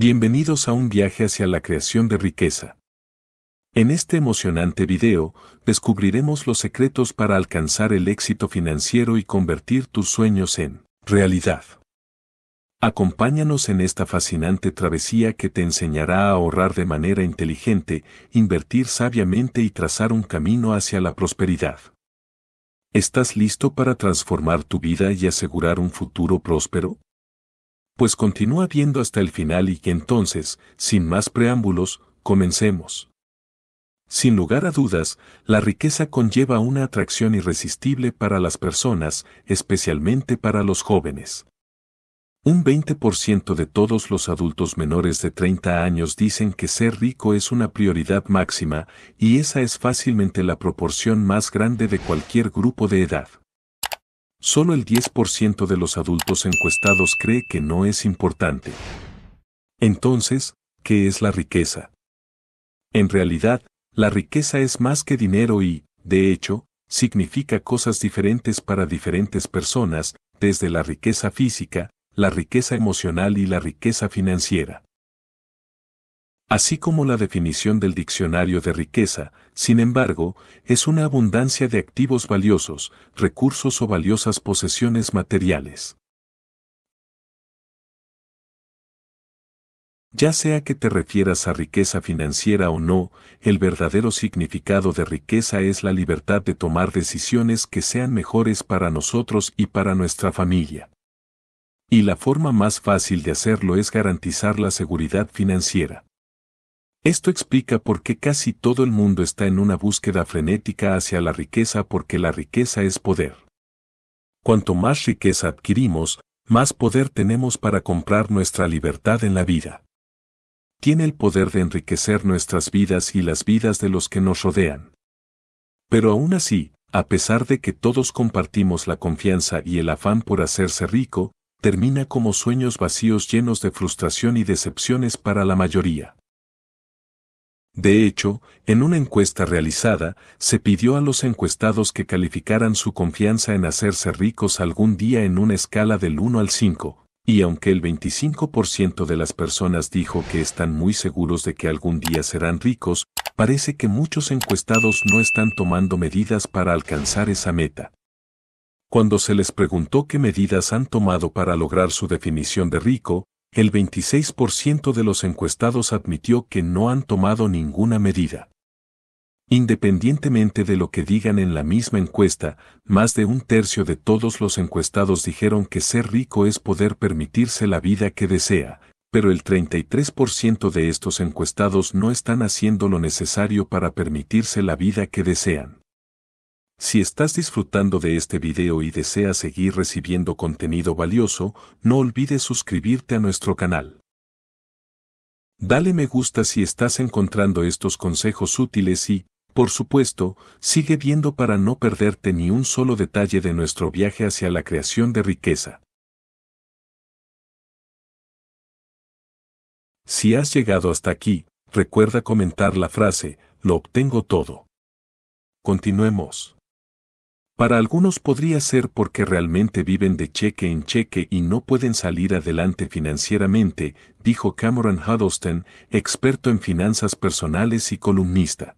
Bienvenidos a un viaje hacia la creación de riqueza. En este emocionante video, descubriremos los secretos para alcanzar el éxito financiero y convertir tus sueños en realidad. Acompáñanos en esta fascinante travesía que te enseñará a ahorrar de manera inteligente, invertir sabiamente y trazar un camino hacia la prosperidad. ¿Estás listo para transformar tu vida y asegurar un futuro próspero? pues continúa viendo hasta el final y que entonces, sin más preámbulos, comencemos. Sin lugar a dudas, la riqueza conlleva una atracción irresistible para las personas, especialmente para los jóvenes. Un 20% de todos los adultos menores de 30 años dicen que ser rico es una prioridad máxima, y esa es fácilmente la proporción más grande de cualquier grupo de edad. Solo el 10% de los adultos encuestados cree que no es importante. Entonces, ¿qué es la riqueza? En realidad, la riqueza es más que dinero y, de hecho, significa cosas diferentes para diferentes personas, desde la riqueza física, la riqueza emocional y la riqueza financiera así como la definición del diccionario de riqueza, sin embargo, es una abundancia de activos valiosos, recursos o valiosas posesiones materiales. Ya sea que te refieras a riqueza financiera o no, el verdadero significado de riqueza es la libertad de tomar decisiones que sean mejores para nosotros y para nuestra familia. Y la forma más fácil de hacerlo es garantizar la seguridad financiera. Esto explica por qué casi todo el mundo está en una búsqueda frenética hacia la riqueza porque la riqueza es poder. Cuanto más riqueza adquirimos, más poder tenemos para comprar nuestra libertad en la vida. Tiene el poder de enriquecer nuestras vidas y las vidas de los que nos rodean. Pero aún así, a pesar de que todos compartimos la confianza y el afán por hacerse rico, termina como sueños vacíos llenos de frustración y decepciones para la mayoría. De hecho, en una encuesta realizada, se pidió a los encuestados que calificaran su confianza en hacerse ricos algún día en una escala del 1 al 5, y aunque el 25% de las personas dijo que están muy seguros de que algún día serán ricos, parece que muchos encuestados no están tomando medidas para alcanzar esa meta. Cuando se les preguntó qué medidas han tomado para lograr su definición de rico, el 26% de los encuestados admitió que no han tomado ninguna medida. Independientemente de lo que digan en la misma encuesta, más de un tercio de todos los encuestados dijeron que ser rico es poder permitirse la vida que desea, pero el 33% de estos encuestados no están haciendo lo necesario para permitirse la vida que desean. Si estás disfrutando de este video y deseas seguir recibiendo contenido valioso, no olvides suscribirte a nuestro canal. Dale me gusta si estás encontrando estos consejos útiles y, por supuesto, sigue viendo para no perderte ni un solo detalle de nuestro viaje hacia la creación de riqueza. Si has llegado hasta aquí, recuerda comentar la frase, lo obtengo todo. Continuemos. Para algunos podría ser porque realmente viven de cheque en cheque y no pueden salir adelante financieramente, dijo Cameron Huddleston, experto en finanzas personales y columnista.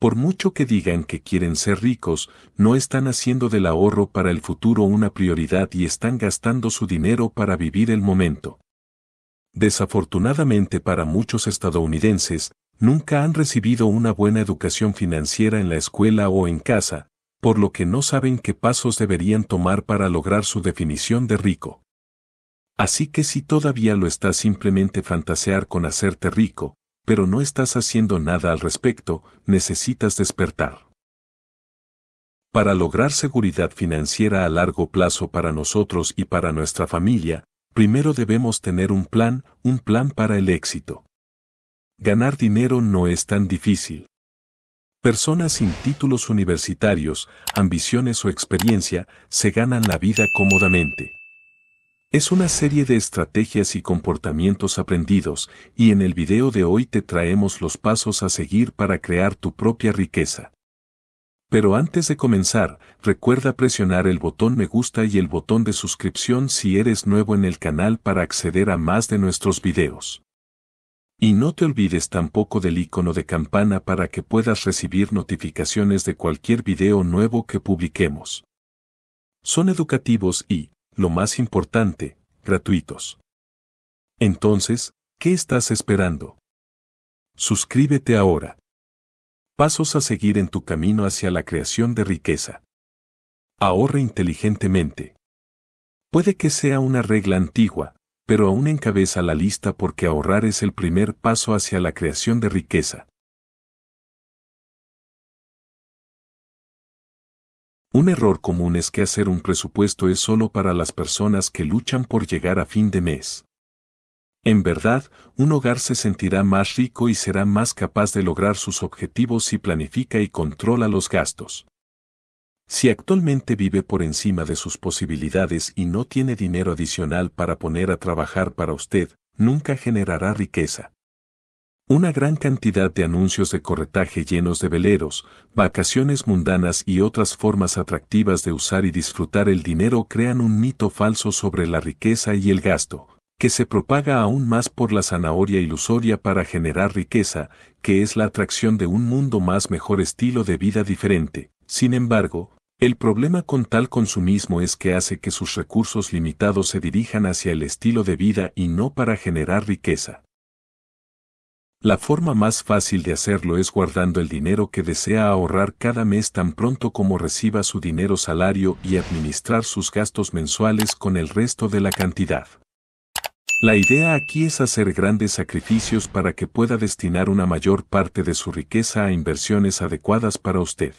Por mucho que digan que quieren ser ricos, no están haciendo del ahorro para el futuro una prioridad y están gastando su dinero para vivir el momento. Desafortunadamente para muchos estadounidenses, nunca han recibido una buena educación financiera en la escuela o en casa, por lo que no saben qué pasos deberían tomar para lograr su definición de rico. Así que si todavía lo estás simplemente fantasear con hacerte rico, pero no estás haciendo nada al respecto, necesitas despertar. Para lograr seguridad financiera a largo plazo para nosotros y para nuestra familia, primero debemos tener un plan, un plan para el éxito. Ganar dinero no es tan difícil. Personas sin títulos universitarios, ambiciones o experiencia se ganan la vida cómodamente. Es una serie de estrategias y comportamientos aprendidos y en el video de hoy te traemos los pasos a seguir para crear tu propia riqueza. Pero antes de comenzar, recuerda presionar el botón me gusta y el botón de suscripción si eres nuevo en el canal para acceder a más de nuestros videos. Y no te olvides tampoco del icono de campana para que puedas recibir notificaciones de cualquier video nuevo que publiquemos. Son educativos y, lo más importante, gratuitos. Entonces, ¿qué estás esperando? Suscríbete ahora. Pasos a seguir en tu camino hacia la creación de riqueza. Ahorra inteligentemente. Puede que sea una regla antigua, pero aún encabeza la lista porque ahorrar es el primer paso hacia la creación de riqueza. Un error común es que hacer un presupuesto es solo para las personas que luchan por llegar a fin de mes. En verdad, un hogar se sentirá más rico y será más capaz de lograr sus objetivos si planifica y controla los gastos. Si actualmente vive por encima de sus posibilidades y no tiene dinero adicional para poner a trabajar para usted, nunca generará riqueza. Una gran cantidad de anuncios de corretaje llenos de veleros, vacaciones mundanas y otras formas atractivas de usar y disfrutar el dinero crean un mito falso sobre la riqueza y el gasto, que se propaga aún más por la zanahoria ilusoria para generar riqueza, que es la atracción de un mundo más mejor estilo de vida diferente, sin embargo, el problema con tal consumismo es que hace que sus recursos limitados se dirijan hacia el estilo de vida y no para generar riqueza. La forma más fácil de hacerlo es guardando el dinero que desea ahorrar cada mes tan pronto como reciba su dinero salario y administrar sus gastos mensuales con el resto de la cantidad. La idea aquí es hacer grandes sacrificios para que pueda destinar una mayor parte de su riqueza a inversiones adecuadas para usted.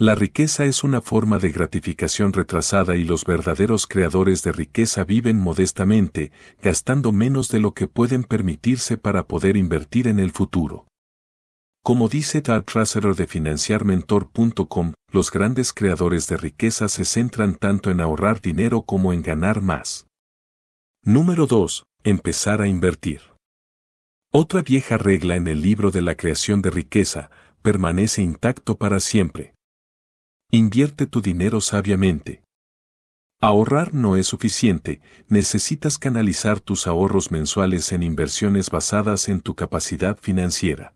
La riqueza es una forma de gratificación retrasada y los verdaderos creadores de riqueza viven modestamente, gastando menos de lo que pueden permitirse para poder invertir en el futuro. Como dice Tad Tracerer de financiarmentor.com, los grandes creadores de riqueza se centran tanto en ahorrar dinero como en ganar más. Número 2. Empezar a invertir. Otra vieja regla en el libro de la creación de riqueza, permanece intacto para siempre. Invierte tu dinero sabiamente. Ahorrar no es suficiente, necesitas canalizar tus ahorros mensuales en inversiones basadas en tu capacidad financiera.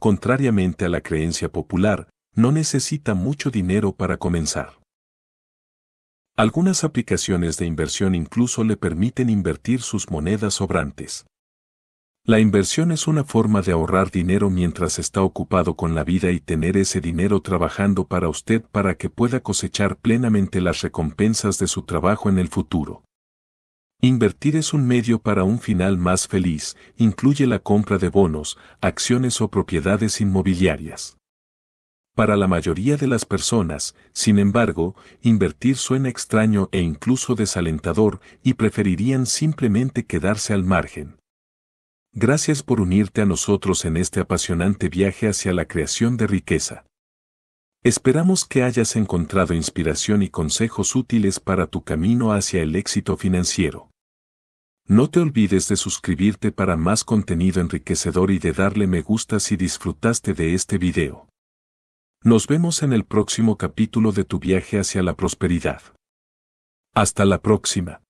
Contrariamente a la creencia popular, no necesita mucho dinero para comenzar. Algunas aplicaciones de inversión incluso le permiten invertir sus monedas sobrantes. La inversión es una forma de ahorrar dinero mientras está ocupado con la vida y tener ese dinero trabajando para usted para que pueda cosechar plenamente las recompensas de su trabajo en el futuro. Invertir es un medio para un final más feliz, incluye la compra de bonos, acciones o propiedades inmobiliarias. Para la mayoría de las personas, sin embargo, invertir suena extraño e incluso desalentador y preferirían simplemente quedarse al margen. Gracias por unirte a nosotros en este apasionante viaje hacia la creación de riqueza. Esperamos que hayas encontrado inspiración y consejos útiles para tu camino hacia el éxito financiero. No te olvides de suscribirte para más contenido enriquecedor y de darle me gusta si disfrutaste de este video. Nos vemos en el próximo capítulo de tu viaje hacia la prosperidad. Hasta la próxima.